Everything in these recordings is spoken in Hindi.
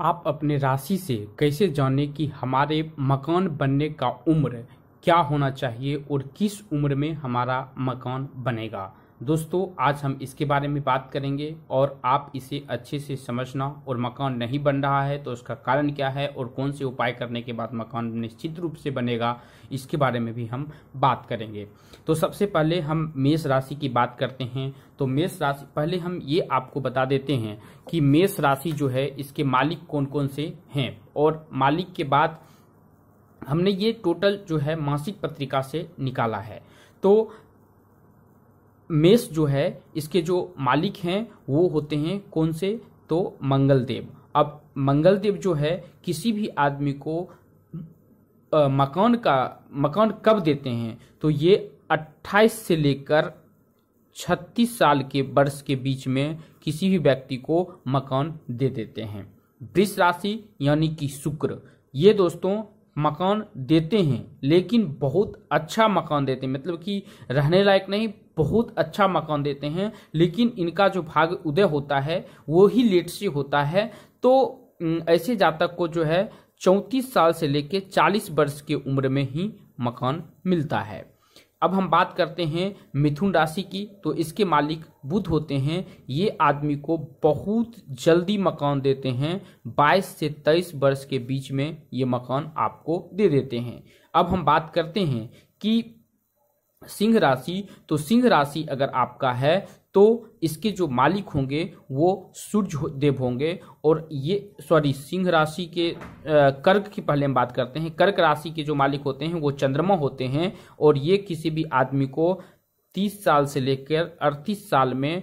आप अपने राशि से कैसे जाने कि हमारे मकान बनने का उम्र क्या होना चाहिए और किस उम्र में हमारा मकान बनेगा दोस्तों आज हम इसके बारे में बात करेंगे और आप इसे अच्छे से समझना और मकान नहीं बन रहा है तो उसका कारण क्या है और कौन से उपाय करने के बाद मकान निश्चित रूप से बनेगा इसके बारे में भी हम बात करेंगे तो सबसे पहले हम मेष राशि की बात करते हैं तो मेष राशि पहले हम ये आपको बता देते हैं कि मेष राशि जो है इसके मालिक कौन कौन से हैं और मालिक के बाद हमने ये टोटल जो है मासिक पत्रिका से निकाला है तो मेष जो है इसके जो मालिक हैं वो होते हैं कौन से तो मंगलदेव अब मंगलदेव जो है किसी भी आदमी को मकान का मकान कब देते हैं तो ये 28 से लेकर 36 साल के वर्ष के बीच में किसी भी व्यक्ति को मकान दे देते हैं वृष राशि यानी कि शुक्र ये दोस्तों मकान देते हैं लेकिन बहुत अच्छा मकान देते हैं मतलब कि रहने लायक नहीं बहुत अच्छा मकान देते हैं लेकिन इनका जो भाग उदय होता है वो ही लेट से होता है तो ऐसे जातक को जो है चौंतीस साल से लेकर चालीस वर्ष की उम्र में ही मकान मिलता है अब हम बात करते हैं मिथुन राशि की तो इसके मालिक बुध होते हैं ये आदमी को बहुत जल्दी मकान देते हैं 22 से 23 वर्ष के बीच में ये मकान आपको दे देते हैं अब हम बात करते हैं कि सिंह राशि तो सिंह राशि अगर आपका है तो इसके जो मालिक होंगे वो सूर्य देव होंगे और ये सॉरी सिंह राशि के कर्क की पहले हम बात करते हैं कर्क राशि के जो मालिक होते हैं वो चंद्रमा होते हैं और ये किसी भी आदमी को तीस साल से लेकर अड़तीस साल में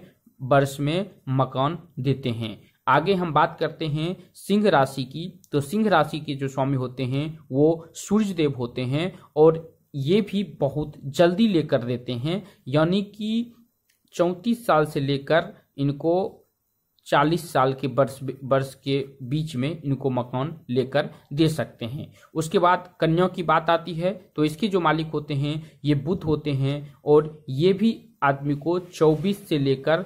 वर्ष में मकान देते हैं आगे हम बात करते हैं सिंह राशि की तो सिंह राशि के जो स्वामी होते हैं वो सूर्य देव होते हैं और ये भी बहुत जल्दी लेकर देते हैं यानी कि चौंतीस साल से लेकर इनको चालीस साल के वर्ष वर्ष के बीच में इनको मकान लेकर दे सकते हैं उसके बाद कन्याओं की बात आती है तो इसके जो मालिक होते हैं ये बुद्ध होते हैं और ये भी आदमी को चौबीस से लेकर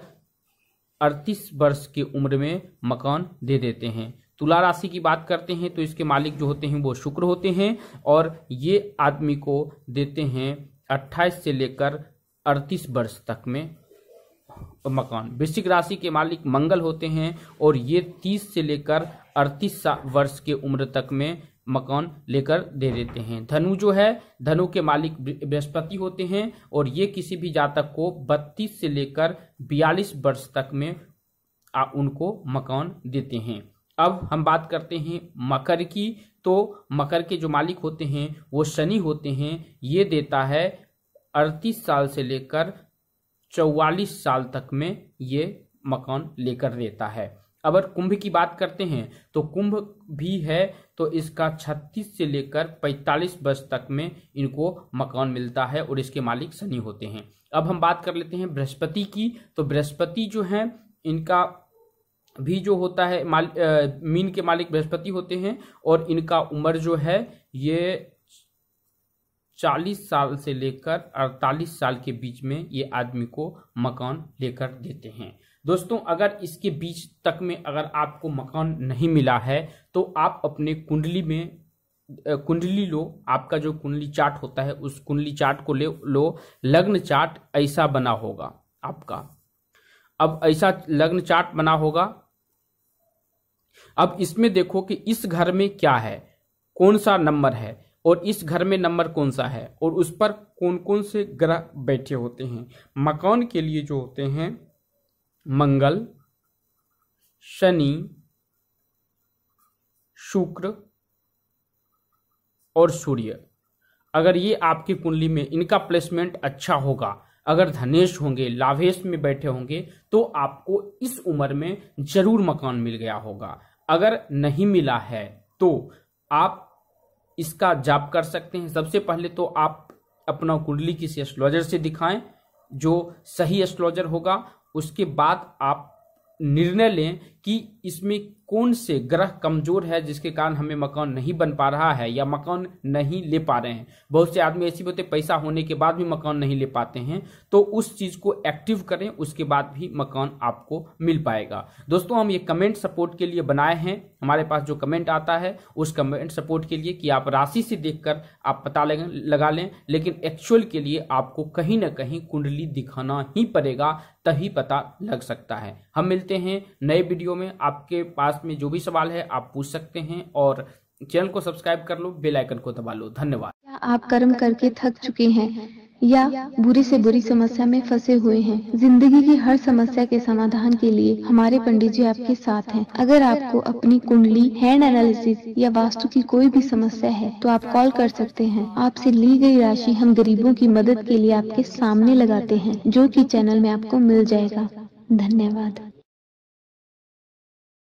अड़तीस वर्ष की उम्र में मकान दे देते हैं तुला राशि की बात करते हैं तो इसके मालिक जो होते हैं वो शुक्र होते हैं और ये आदमी को देते हैं 28 से लेकर 38 वर्ष तक में मकान वृश्चिक राशि के मालिक मंगल होते हैं और ये 30 से लेकर 38 वर्ष के उम्र तक में मकान लेकर दे देते हैं धनु जो है धनु के मालिक बृहस्पति होते हैं और ये किसी भी जातक को 32 से लेकर 42 वर्ष तक में आ, उनको मकान देते हैं अब हम बात करते हैं मकर की तो मकर के जो मालिक होते हैं वो शनि होते हैं ये देता है अड़तीस साल से लेकर चौवालीस साल तक में ये मकान लेकर देता है अगर कुंभ की बात करते हैं तो कुंभ भी है तो इसका 36 से लेकर 45 वर्ष तक में इनको मकान मिलता है और इसके मालिक शनि होते हैं अब हम बात कर लेते हैं बृहस्पति की तो बृहस्पति जो है इनका भी जो होता है माल आ, मीन के मालिक बृहस्पति होते हैं और इनका उम्र जो है ये चालीस साल से लेकर अड़तालीस साल के बीच में ये आदमी को मकान लेकर देते हैं दोस्तों अगर इसके बीच तक में अगर आपको मकान नहीं मिला है तो आप अपने कुंडली में कुंडली लो आपका जो कुंडली चार्ट होता है उस कुंडली चार्ट को ले लो लग्न चार्ट ऐसा बना होगा आपका अब ऐसा लग्न चार्ट बना होगा अब इसमें देखो कि इस घर में क्या है कौन सा नंबर है और इस घर में नंबर कौन सा है और उस पर कौन कौन से ग्रह बैठे होते हैं मकान के लिए जो होते हैं मंगल शनि शुक्र और सूर्य अगर ये आपकी कुंडली में इनका प्लेसमेंट अच्छा होगा अगर धनेश होंगे लाभेश में बैठे होंगे तो आपको इस उम्र में जरूर मकान मिल गया होगा अगर नहीं मिला है तो आप इसका जाप कर सकते हैं सबसे पहले तो आप अपना कुंडली किसी एस्ट्रोलॉजर से दिखाएं जो सही एस्ट्रोलॉजर होगा उसके बाद आप निर्णय लें कि इसमें कौन से ग्रह कमजोर है जिसके कारण हमें मकान नहीं बन पा रहा है या मकान नहीं ले पा रहे हैं बहुत से आदमी ऐसे होते पैसा होने के बाद भी मकान नहीं ले पाते हैं तो उस चीज को एक्टिव करें उसके बाद भी मकान आपको मिल पाएगा दोस्तों हम ये कमेंट सपोर्ट के लिए बनाए हैं हमारे पास जो कमेंट आता है उस कमेंट सपोर्ट के लिए कि आप राशि से देख आप पता लगा लें लेकिन एक्चुअल के लिए आपको कहीं ना कहीं कुंडली दिखाना ही पड़ेगा तभी पता लग सकता है हम मिलते हैं नए वीडियो में आपके पास लास्ट में जो भी सवाल है आप पूछ सकते हैं और चैनल को सब्सक्राइब कर लो बेल आइकन को दबा लो धन्यवाद क्या आप कर्म करके थक चुके हैं या बुरी से बुरी समस्या में फंसे हुए हैं जिंदगी की हर समस्या के समाधान के लिए हमारे पंडित जी आपके साथ हैं अगर आपको अपनी कुंडली हैंड एनालिसिस या वास्तु की कोई भी समस्या है तो आप कॉल कर सकते हैं आपसे ली गई राशि हम गरीबों की मदद के लिए आपके सामने लगाते हैं जो की चैनल में आपको मिल जाएगा धन्यवाद